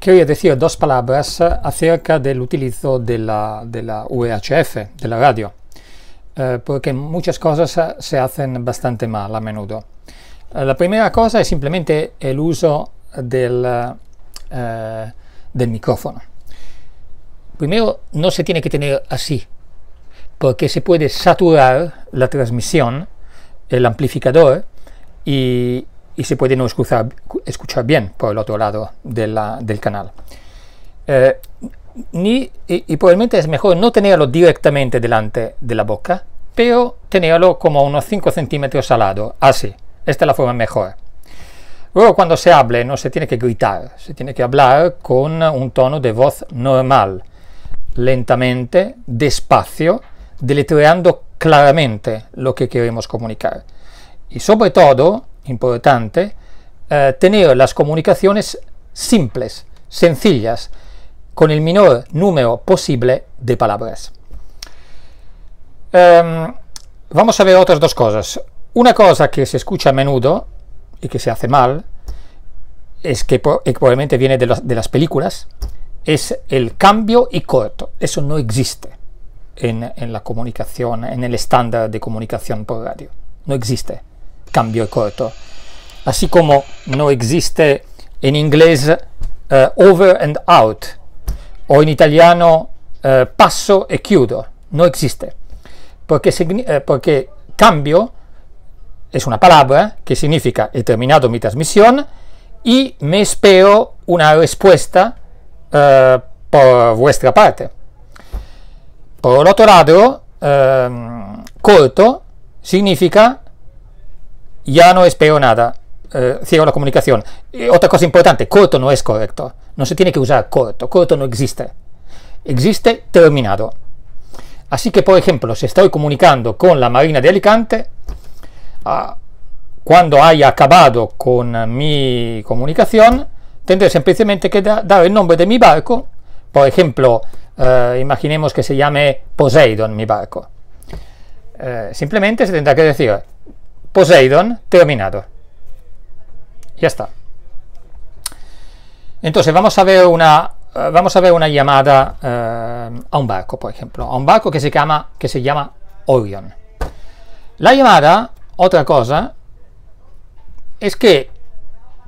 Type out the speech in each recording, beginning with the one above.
Quería decir dos palabras acerca del utilizo de la, de de la radio, eh, porque muchas cosas se hacen bastante mal a menudo. Eh, la primera cosa es simplemente el uso del, eh, del micrófono. Primero, no se tiene que tener así, porque se puede saturar la transmisión, el amplificador, y, y se puede no escuchar, bien por el otro lado del canal. Eh, ni, y, y, probablemente es mejor no tenerlo directamente delante de la boca, pero tenerlo como unos 5 centímetros al lado, así. Esta es la forma mejor. Luego cuando se hable no se tiene que gritar, se tiene que hablar con un tono de voz normal, lentamente, despacio, deletreando claramente lo que queremos comunicar. Y sobre todo, importante, eh, tener las comunicaciones simples, sencillas, con el menor número posible de palabras. Em, vamos a ver otras dos cosas. Una cosa que se escucha a menudo y que se hace mal, es que, probablemente viene de, las películas, es el cambio y corto. Eso no existe en, en la comunicación, en el estándar de comunicación por radio. No existe. cambio corto. Así como no existe en inglés uh, eh, over and out o en italiano uh, passo e chiudo, no existe. Porque, eh, porque cambio es una palabra que significa he terminado mi transmisión y me espero una respuesta uh, por vuestra parte. Por otro lado, um, corto significa ya no espero nada. Eh, cierro la comunicación. otra cosa importante, corto no es correcto. No se tiene que usar corto. Corto no existe. Existe terminado. Así que, por ejemplo, si estoy comunicando con la Marina de Alicante, ah, cuando haya acabado con mi comunicación, tendré simplemente que dar el nombre de mi barco. Por ejemplo, eh, imaginemos que se llame Poseidon mi barco. Eh, simplemente se tendrá que decir Poseidon terminado. Ya está. Entonces vamos a ver una, eh, vamos a ver una llamada eh, a un barco, por ejemplo, a un barco que se llama, que se llama Orion. La llamada, otra cosa, es que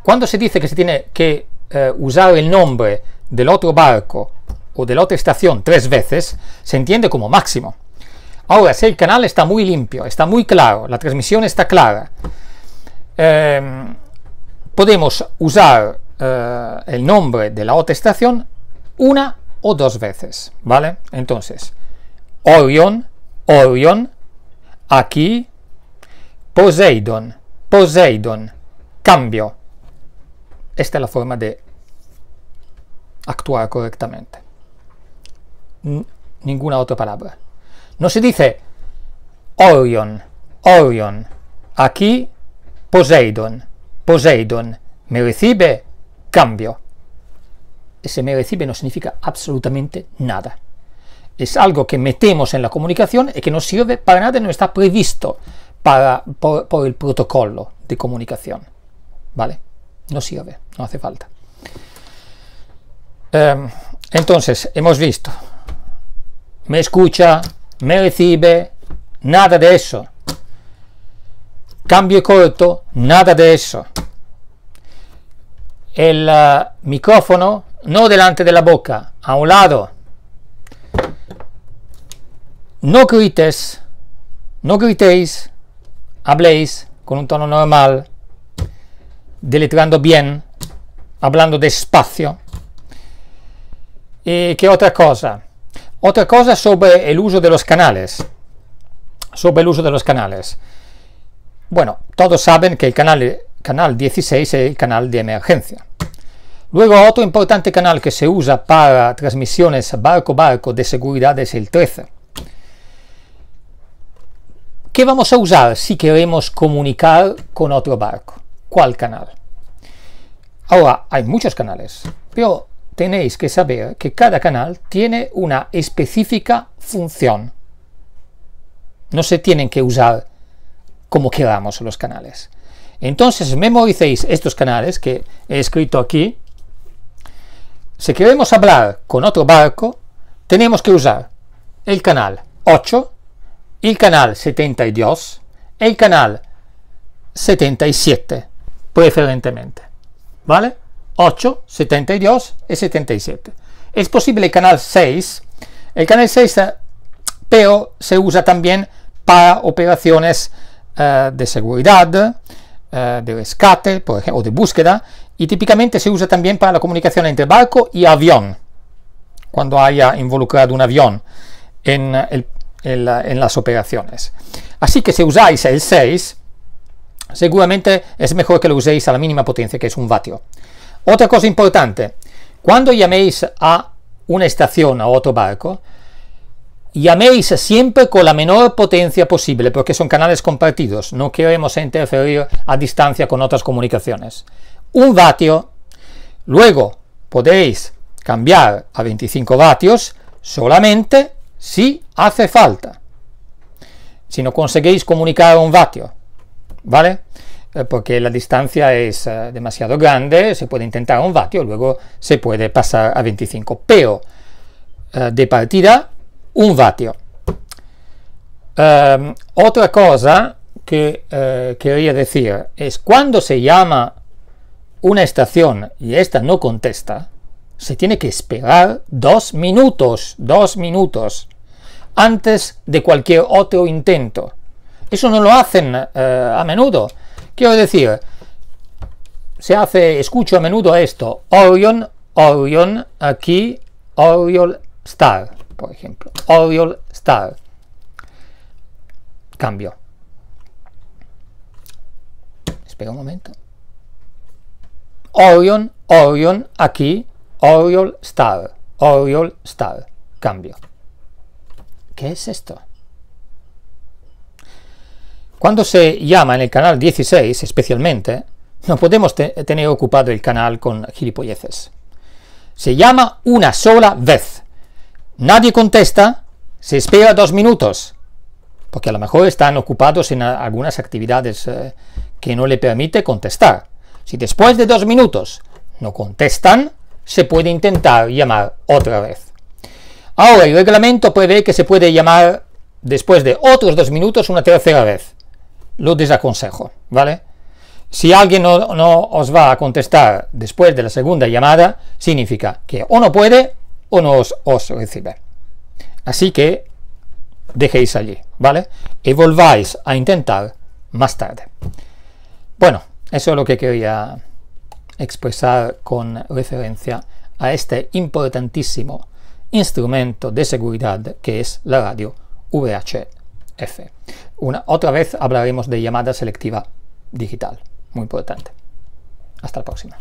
cuando se dice que se tiene que eh, usar el nombre del otro barco o de la otra estación tres veces, se entiende como máximo. Ahora, si el canal está muy limpio, está muy claro, la transmisión está clara, em, podemos usar eh, el nombre de la otra estación una o dos veces, ¿vale? Entonces, Orion, Orion, aquí, Poseidon, Poseidon, cambio. Esta es la forma de actuar correctamente. ninguna otra palabra. No se dice Orion, Orion. Aquí Poseidon, Poseidon. Me recibe, cambio. Ese me recibe no significa absolutamente nada. Es algo que metemos en la comunicación y que no sirve para nada, no está previsto para, por, el protocolo de comunicación. ¿Vale? No sirve, no hace falta. Em, entonces, hemos visto. Me escucha, me recibe, nada de eso. Cambio corto, nada de eso. El ah, micrófono no delante de la boca, a un lado. No grites, no gritéis, habléis con un tono normal, deletrando bien, hablando despacio. ¿Y eh, qué otra cosa? Otra cosa sobre el uso de los canales. Sobre el uso de los canales. Bueno, todos saben que el canal, canal 16 es el canal de emergencia. Luego otro importante canal que se usa para transmisiones barco-barco de seguridad es el 13. ¿Qué vamos a usar si queremos comunicar con otro barco? ¿Cuál canal? Ahora, hay muchos canales, pero tenéis que saber que cada canal tiene una específica función. No se tienen que usar como queramos los canales. Entonces memoricéis estos canales que he escrito aquí. Si queremos hablar con otro barco, tenemos que usar el canal 8, el canal 72, el canal 77, preferentemente. ¿Vale? 8, 72 y 77. E es posible el canal 6. El canal 6, eh, pero se usa también para operaciones eh, de seguridad, eh, de rescate, o de búsqueda, y típicamente se usa también para la comunicación entre barco y avión, cuando haya involucrado un avión en, en las operaciones. Así que si usáis el 6, seguramente es mejor que lo uséis a la mínima potencia, que es un vatio. Otra cosa importante, cuando llaméis a una estación o otro barco, llaméis siempre con la menor potencia posible, porque son canales compartidos, no queremos interferir a distancia con otras comunicaciones. Un vatio, luego podéis cambiar a 25 vatios solamente si hace falta, si no conseguís comunicar a un vatio, ¿vale? Eh, porque la distancia es eh, demasiado grande, se puede intentar un vatio, luego se puede pasar a 25, pero eh, de partida un vatio. Em, otra cosa que quería decir es cuando se llama una estación y esta no contesta, se tiene que esperar dos minutos, dos minutos, antes de cualquier otro intento. Eso no lo hacen a menudo. Quiero decir, se hace, escucho a menudo esto, Orion, Orion, aquí, Oriol Star, por ejemplo, Oriol Star. Cambio. Espera un momento. Orion, Orion, aquí, Oriol Star, Oriol Star, cambio. ¿Qué es esto? Cuando se llama en el canal 16, especialmente, no podemos tener ocupado el canal con gilipolleces. Se llama una sola vez. Nadie contesta, se espera dos minutos, porque a lo mejor están ocupados en algunas actividades eh, que no le permite contestar. Si después de dos minutos no contestan, se puede intentar llamar otra vez. Ahora, el reglamento prevé que se puede llamar después de otros dos minutos una tercera vez lo desaconsejo, ¿vale? Si alguien no, os va a contestar después de la segunda llamada, significa que o no puede o no os, recibe. Así que dejéis allí, ¿vale? Y volváis a intentar más tarde. Bueno, eso es lo que quería expresar con referencia a este importantísimo instrumento de seguridad que es la radio VHF. F. Una, otra vez hablaremos de llamada selectiva digital. Muy importante. Hasta la próxima.